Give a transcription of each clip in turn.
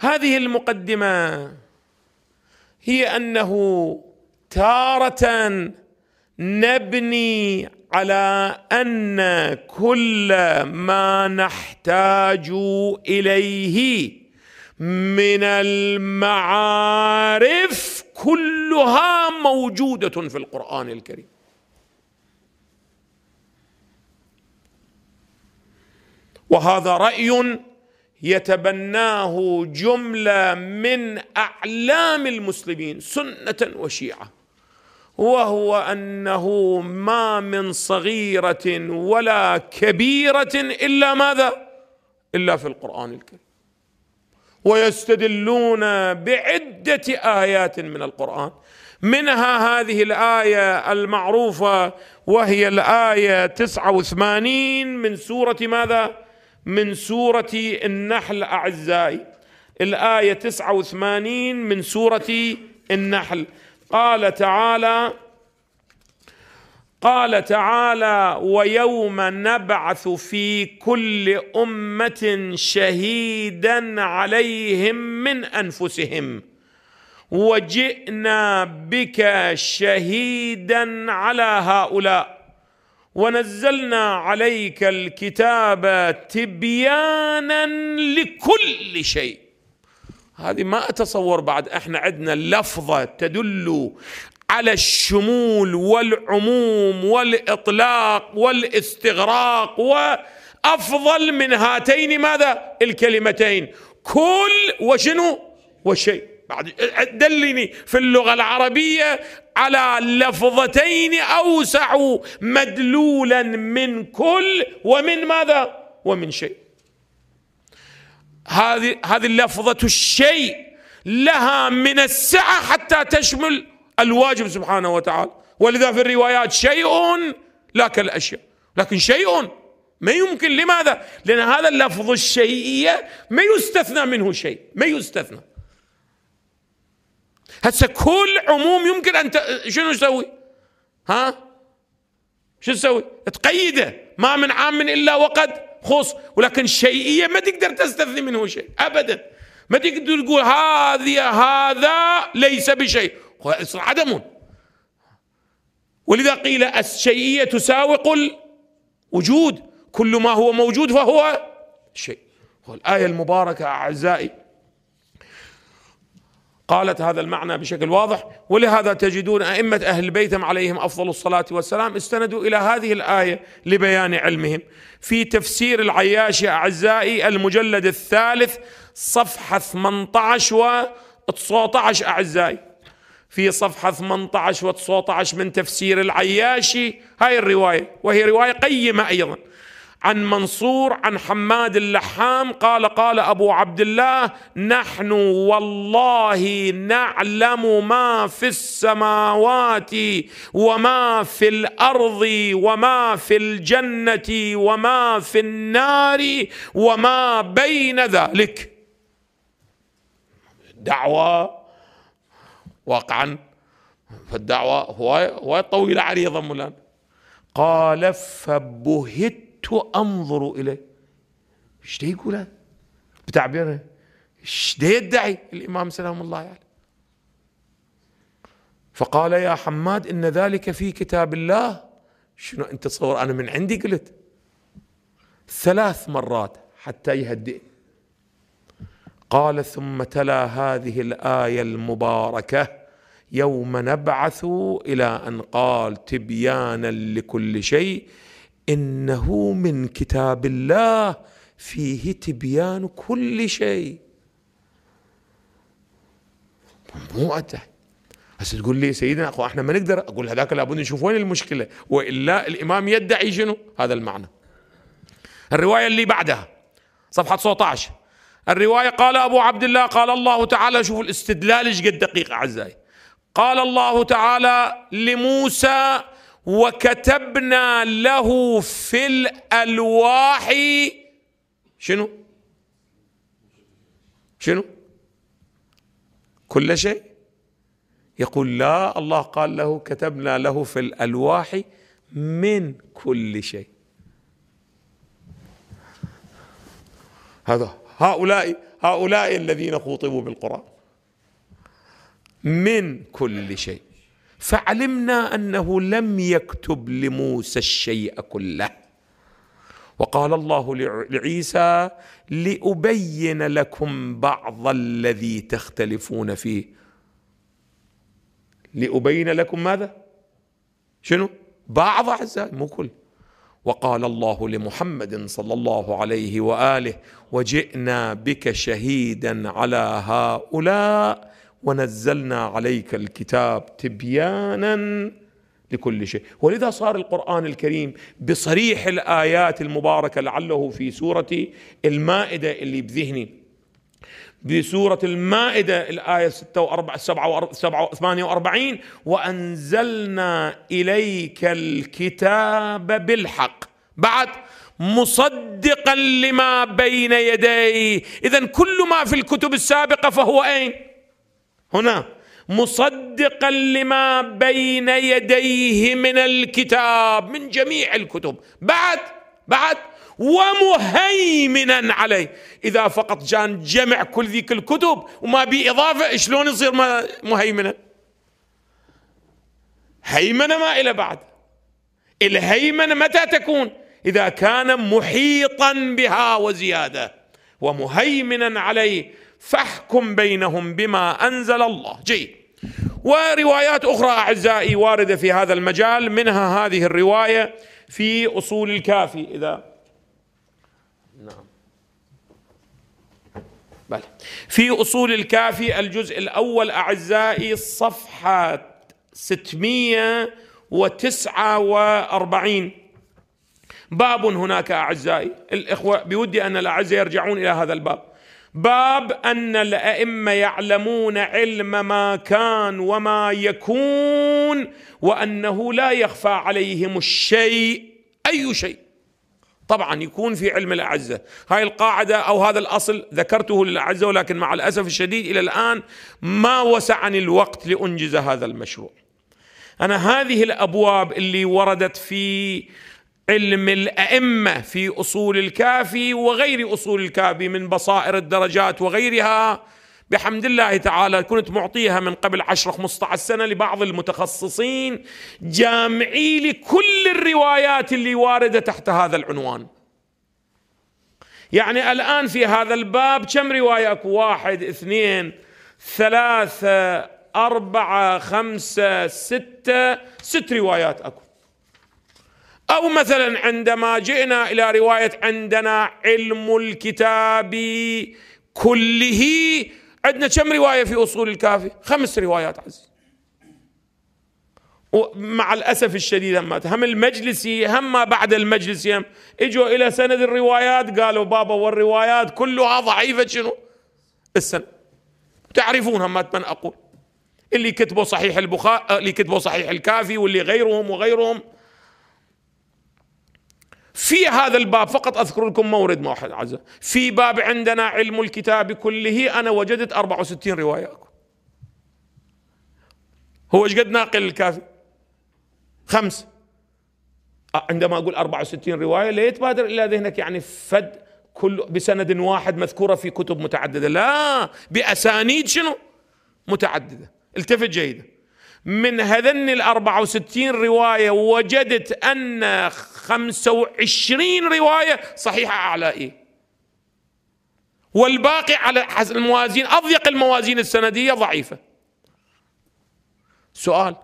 هذه المقدمه هي انه تاره نبني على ان كل ما نحتاج اليه من المعارف كلها موجوده في القران الكريم وهذا راي يتبناه جمله من اعلام المسلمين سنه وشيعه وهو انه ما من صغيره ولا كبيره الا ماذا الا في القران الكريم ويستدلون بعده ايات من القران منها هذه الايه المعروفه وهي الايه 89 من سوره ماذا من سورة النحل أعزائي الآية 89 من سورة النحل قال تعالى قال تعالى ويوم نبعث في كل امه شهيدا عليهم من انفسهم وجئنا بك شهيدا على هؤلاء ونزلنا عليك الكتاب تبيانا لكل شيء هذه ما اتصور بعد احنا عندنا لفظه تدل على الشمول والعموم والاطلاق والاستغراق وافضل من هاتين ماذا الكلمتين كل وشنو وشيء بعد دلني في اللغه العربيه على لفظتين أوسع مدلولا من كل ومن ماذا ومن شيء هذه هذه اللفظة الشيء لها من السعة حتى تشمل الواجب سبحانه وتعالى ولذا في الروايات شيء لا كالأشياء لكن شيء ما يمكن لماذا؟ لأن هذا اللفظ الشيئية ما يستثنى منه شيء ما يستثنى هسه كل عموم يمكن ان شنو تسوي؟ ها؟ شو تسوي؟ تقيده ما من عام الا وقد خص ولكن الشيئيه ما تقدر تستثني منه شيء ابدا ما تقدر تقول هذه هذا ليس بشيء عدم ولذا قيل الشيئيه تساوق الوجود كل ما هو موجود فهو شيء والآية المباركة أعزائي قالت هذا المعنى بشكل واضح ولهذا تجدون أئمة أهل البيت عليهم أفضل الصلاة والسلام استندوا إلى هذه الآية لبيان علمهم في تفسير العياشي أعزائي المجلد الثالث صفحة 18 و 19 أعزائي في صفحة 18 و 19 من تفسير العياشي هاي الرواية وهي رواية قيمة أيضا عن منصور عن حماد اللحام قال قال ابو عبد الله نحن والله نعلم ما في السماوات وما في الارض وما في الجنه وما في النار وما بين ذلك دعوه واقعا فالدعوه هو طويله عريضه مولان قال فبهت كدت أنظر إليه ايش ده هذا؟ بتعبيره ايش ده يدعي الإمام سلام الله عليه يعني. فقال يا حماد إن ذلك في كتاب الله شنو أنت تصور أنا من عندي قلت ثلاث مرات حتى يهدئ قال ثم تلا هذه الآية المباركة يوم نبعث إلى أن قال تبيانا لكل شيء انه من كتاب الله فيه تبيان كل شيء مو أنت هسه تقول لي سيدنا اخو احنا ما نقدر اقول هذاك لابد نشوف وين المشكله والا الامام يدعي شنو هذا المعنى الروايه اللي بعدها صفحه 19 الروايه قال ابو عبد الله قال الله تعالى شوف الاستدلال ايش قد دقيق اعزائي قال الله تعالى لموسى وكتبنا له في الالواح شنو شنو كل شيء يقول لا الله قال له كتبنا له في الالواح من كل شيء هذا هؤلاء هؤلاء الذين خوطبوا بالقران من كل شيء فعلمنا انه لم يكتب لموسى الشيء كله وقال الله لعيسى لابين لكم بعض الذي تختلفون فيه لابين لكم ماذا شنو بعض اعزائي مو كل وقال الله لمحمد صلى الله عليه واله وجئنا بك شهيدا على هؤلاء ونزلنا عليك الكتاب تبيانا لكل شيء ولذا صار القرآن الكريم بصريح الآيات المباركة لعله في سورة المائدة اللي بذهني بسورة المائدة الآية 48 وأنزلنا إليك الكتاب بالحق بعد مصدقا لما بين يديه إذا كل ما في الكتب السابقة فهو أين؟ هنا مصدقا لما بين يديه من الكتاب من جميع الكتب بعد بعد ومهيمنا عليه إذا فقط جان جمع كل ذيك الكتب وما بي اضافه شلون يصير مهيمنا هيمنة ما إلى بعد الهيمنة متى تكون إذا كان محيطا بها وزيادة ومهيمنا عليه فاحكم بينهم بما انزل الله جيد وروايات اخرى اعزائي وارده في هذا المجال منها هذه الروايه في اصول الكافي اذا نعم في اصول الكافي الجزء الاول اعزائي صفحه 649 باب هناك اعزائي الاخوه بودي ان الاعزاء يرجعون الى هذا الباب باب ان الائمه يعلمون علم ما كان وما يكون وانه لا يخفى عليهم الشيء اي شيء طبعا يكون في علم الاعزه، هاي القاعده او هذا الاصل ذكرته للاعزه ولكن مع الاسف الشديد الى الان ما وسعني الوقت لانجز هذا المشروع. انا هذه الابواب اللي وردت في علم الائمه في اصول الكافي وغير اصول الكافي من بصائر الدرجات وغيرها بحمد الله تعالى كنت معطيها من قبل 10 15 سنه لبعض المتخصصين جامعي لكل الروايات اللي وارده تحت هذا العنوان. يعني الان في هذا الباب كم روايه اكو؟ واحد، اثنين، ثلاثه، أربعة خمسة ستة ست روايات أكو أو مثلا عندما جئنا إلى رواية عندنا علم الكتاب كله عندنا كم رواية في أصول الكافي خمس روايات عزيز ومع الأسف الشديد هم هم المجلسي هم ما بعد المجلس هم اجوا إلى سند الروايات قالوا بابا والروايات كلها ضعيفة شنو السند تعرفون هم من أقول اللي كتبوا صحيح البخاري اللي كتبوا صحيح الكافي واللي غيرهم وغيرهم في هذا الباب فقط أذكر لكم مورد موحد عزة في باب عندنا علم الكتاب كله أنا وجدت 64 رواية هو ايش قد ناقل الكافي خمس عندما أقول 64 رواية لا يتبادر إلى ذهنك يعني فد كل بسند واحد مذكورة في كتب متعددة لا بأسانيد شنو متعددة التفت جيدا من هذن ال 64 رواية وجدت أن 25 رواية صحيحة على إيه والباقي على حسب الموازين أضيق الموازين السندية ضعيفة سؤال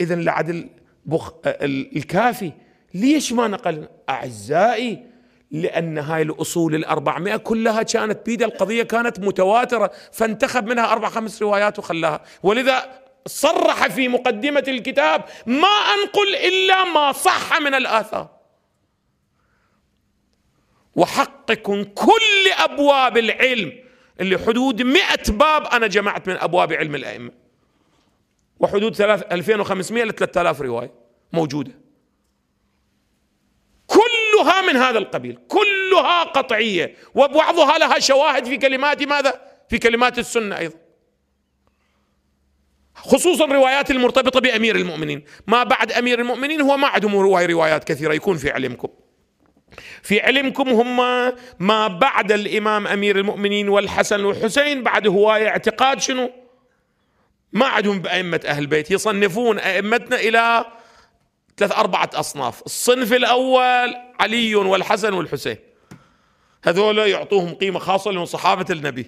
إذا لعدل بخ... الكافي ليش ما نقل أعزائي لأن هاي الأصول الأربعمائة كلها كانت بيد القضية كانت متواترة فانتخب منها أربع خمس روايات وخلاها ولذا صرح في مقدمة الكتاب ما أنقل إلا ما صح من الآثار وحقكم كل أبواب العلم اللي حدود مئة باب أنا جمعت من أبواب علم الأئمة وحدود 2500 ل 3000 رواية موجودة كلها من هذا القبيل كلها قطعية وبعضها لها شواهد في كلمات ماذا في كلمات السنة أيضا خصوصا روايات المرتبطة بأمير المؤمنين ما بعد أمير المؤمنين هو ما عندهم رواية روايات كثيرة يكون في علمكم في علمكم هم ما بعد الإمام أمير المؤمنين والحسن والحسين بعد هواية اعتقاد شنو ما عندهم بأئمة أهل البيت يصنفون أئمتنا إلى ثلاث أربعة أصناف الصنف الأول علي والحسن والحسين هذول يعطوهم قيمة خاصة لهم صحابة النبي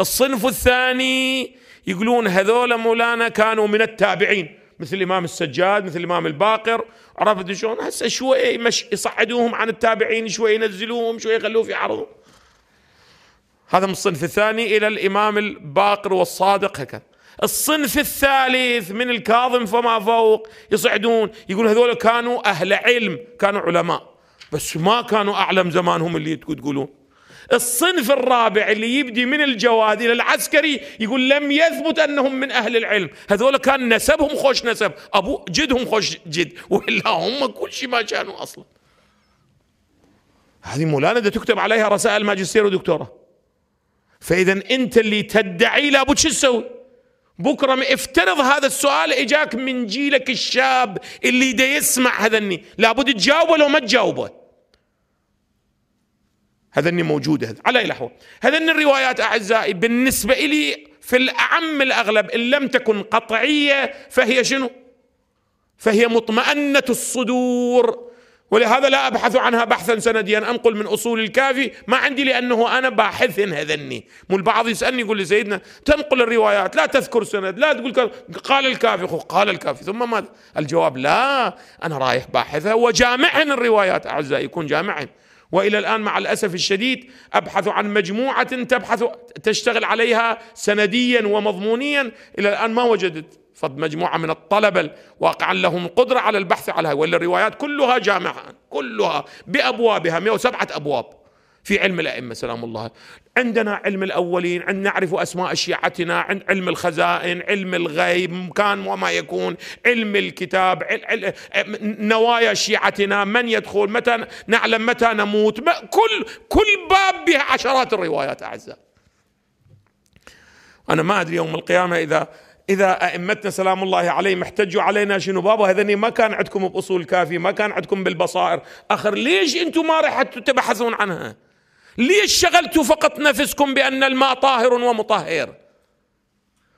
الصنف الثاني يقولون هذول مولانا كانوا من التابعين مثل الإمام السجاد مثل الإمام الباقر عرفت شلون هسه شوي مش يصعدوهم عن التابعين شوي ينزلوهم شوي يخلوه في عرضهم هذا من الصنف الثاني إلى الإمام الباقر والصادق هكذا الصنف الثالث من الكاظم فما فوق يصعدون يقول هذول كانوا أهل علم كانوا علماء بس ما كانوا أعلم زمانهم اللي تقولون الصنف الرابع اللي يبدي من الجواد إلى العسكري يقول لم يثبت أنهم من أهل العلم هذول كان نسبهم خوش نسب أبو جدهم خوش جد وإلا هم كل شيء ما كانوا أصلا هذه ملاندة تكتب عليها رسائل ماجستير ودكتوراه فإذا أنت اللي تدعي لابد شو تسوي بكرة افترض هذا السؤال اجاك من جيلك الشاب اللي دا يسمع هذا لابد تجاوبه لو ما تجاوبه هذا اني موجود هذا على أي لحظة هذا الروايات أعزائي بالنسبة لي في الأعم الأغلب إن لم تكن قطعية فهي شنو فهي مطمئنة الصدور ولهذا لا أبحث عنها بحثا سنديا أنقل من أصول الكافي ما عندي لأنه أنا باحث هذني مو البعض يسألني يقول لي سيدنا تنقل الروايات لا تذكر سند لا تقول قال الكافي قال الكافي ثم ماذا الجواب لا أنا رايح باحثها وجامعن الروايات أعزائي يكون جامعن والى الان مع الاسف الشديد ابحث عن مجموعه تبحث تشتغل عليها سنديا ومضمونيا الى الان ما وجدت فض مجموعه من الطلبه واقعا لهم قدره على البحث على ولا الروايات كلها جامعه كلها بابوابها 107 ابواب في علم الأئمة سلام الله عندنا علم الأولين عند نعرف أسماء شيعتنا عند علم الخزائن علم الغيب كان وما يكون علم الكتاب عل... نوايا شيعتنا من يدخل متى نعلم متى نموت كل كل باب به عشرات الروايات أعزائي أنا ما أدري يوم القيامة إذا اذا ائمتنا سلام الله عليهم احتجوا علينا شنو بابا هذني ما كان عندكم باصول كافي ما كان عندكم بالبصائر اخر ليش انتم ما رحتوا تبحثون عنها ليش شغلتوا فقط نفسكم بأن الماء طاهر ومطهر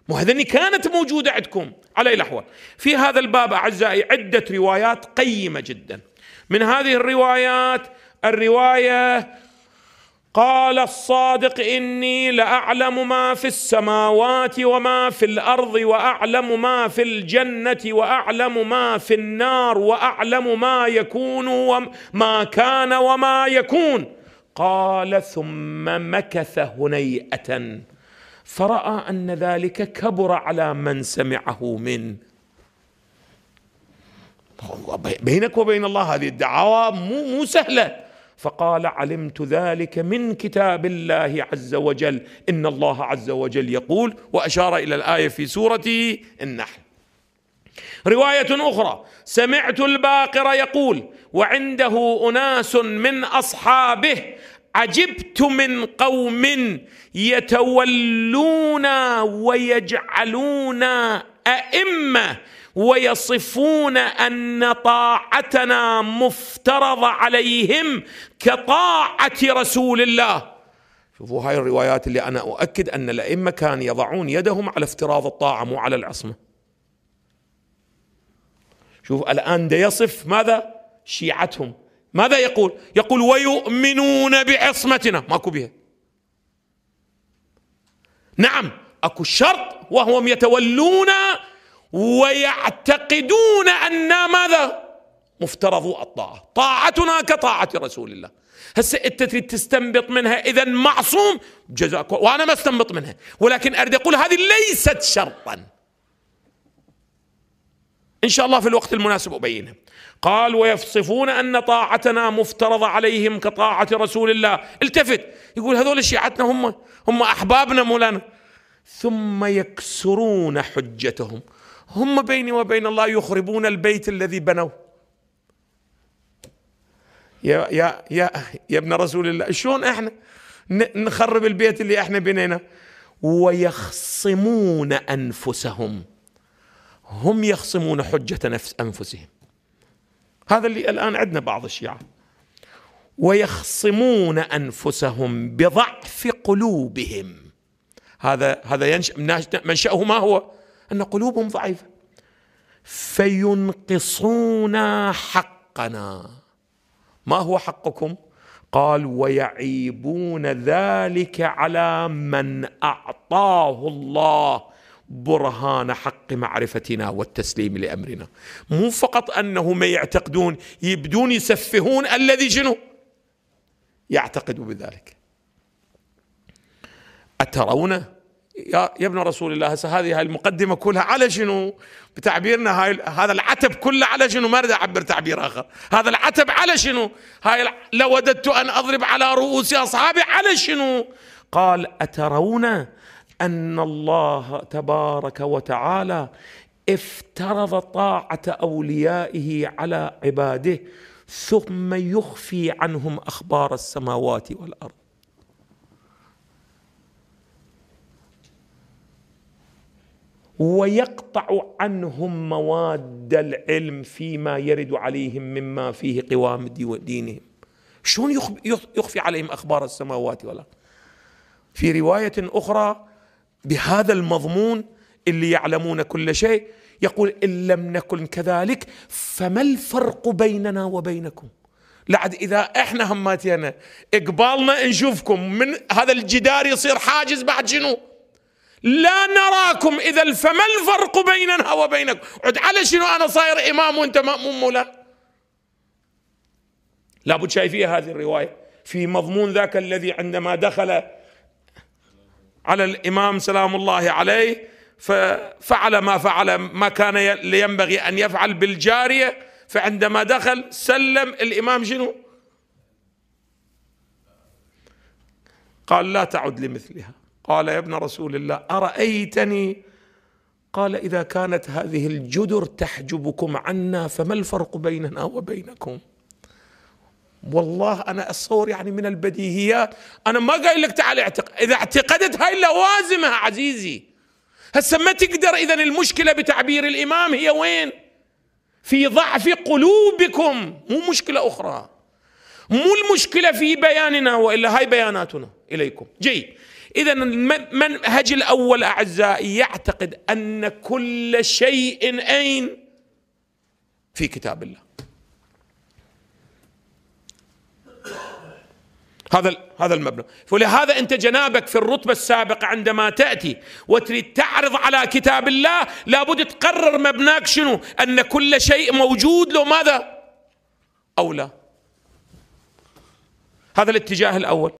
وهذني كانت موجودة عندكم على الأحوال في هذا الباب أعزائي عدة روايات قيمة جدا من هذه الروايات الرواية قال الصادق إني لأعلم ما في السماوات وما في الأرض وأعلم ما في الجنة وأعلم ما في النار وأعلم ما يكون وما كان وما يكون قال ثم مكث هنيئه فراى ان ذلك كبر على من سمعه منه بينك وبين الله هذه الدعاوى مو مو سهله فقال علمت ذلك من كتاب الله عز وجل ان الله عز وجل يقول واشار الى الايه في سوره النحل روايه اخرى سمعت الباقر يقول وعنده اناس من اصحابه عجبت من قوم يتولونا ويجعلونا ائمه ويصفون ان طاعتنا مفترضه عليهم كطاعه رسول الله شوفوا هاي الروايات اللي انا اؤكد ان الائمه كانوا يضعون يدهم على افتراض الطاعه مو على العصمه شوف الآن ده يصف ماذا شيعتهم ماذا يقول يقول ويؤمنون بعصمتنا ماكو بها نعم اكو شرط وهم يتولون ويعتقدون ان ماذا مفترض الطاعه طاعتنا كطاعه رسول الله هسه انت تريد تستنبط منها اذا معصوم جزاك وانا ما استنبط منها ولكن اريد اقول هذه ليست شرطا إن شاء الله في الوقت المناسب أبينها قال ويفصفون أن طاعتنا مفترضة عليهم كطاعة رسول الله التفت يقول هذول شيعتنا هم هم أحبابنا مولانا ثم يكسرون حجتهم هم بيني وبين الله يخربون البيت الذي بنوه يا يا يا يا ابن رسول الله شلون احنا نخرب البيت اللي احنا بنينا ويخصمون انفسهم هم يخصمون حجة نفس أنفسهم هذا اللي الآن عندنا بعض الشيعة ويخصمون أنفسهم بضعف قلوبهم هذا هذا ينشأ منشأه ما هو أن قلوبهم ضعيفة فينقصون حقنا ما هو حقكم قال ويعيبون ذلك على من أعطاه الله برهان حق معرفتنا والتسليم لامرنا مو فقط انهم يعتقدون يبدون يسفهون الذي شنو يعتقد بذلك اترون يا, يا ابن رسول الله هسه هذه المقدمه كلها على شنو بتعبيرنا هاي هذا العتب كله على شنو ما اريد اعبر تعبير اخر هذا العتب على شنو هاي لوددت ان اضرب على رؤوس اصحابي على شنو قال اترون ان الله تبارك وتعالى افترض طاعه اوليائه على عباده ثم يخفي عنهم اخبار السماوات والارض ويقطع عنهم مواد العلم فيما يرد عليهم مما فيه قوام دينهم شلون يخفي عليهم اخبار السماوات والارض في روايه اخرى بهذا المضمون اللي يعلمون كل شيء يقول ان لم نكن كذلك فما الفرق بيننا وبينكم لعد اذا احنا هماتينا اقبالنا نشوفكم من هذا الجدار يصير حاجز بعد شنو لا نراكم اذا فما الفرق بيننا وبينكم عد على شنو انا صاير امام وانت ماموم مولا لابد شايفيه هذه الروايه في مضمون ذاك الذي عندما دخل على الامام سلام الله عليه ففعل ما فعل ما كان ينبغي ان يفعل بالجاريه فعندما دخل سلم الامام شنو؟ قال لا تعد لمثلها قال يا ابن رسول الله ارايتني قال اذا كانت هذه الجدر تحجبكم عنا فما الفرق بيننا وبينكم؟ والله انا اتصور يعني من البديهيات انا ما قايل لك تعال اعتقد اذا اعتقدت هاي لوازمها عزيزي هسه ما تقدر اذا المشكله بتعبير الامام هي وين في ضعف قلوبكم مو مشكله اخرى مو المشكله في بياننا والا هاي بياناتنا اليكم جيد اذا المنهج الاول اعزائي يعتقد ان كل شيء اين في كتاب الله هذا هذا المبنى فلهذا انت جنابك في الرتبه السابقه عندما تاتي وتريد تعرض على كتاب الله لابد تقرر مبناك شنو ان كل شيء موجود لو ماذا او لا هذا الاتجاه الاول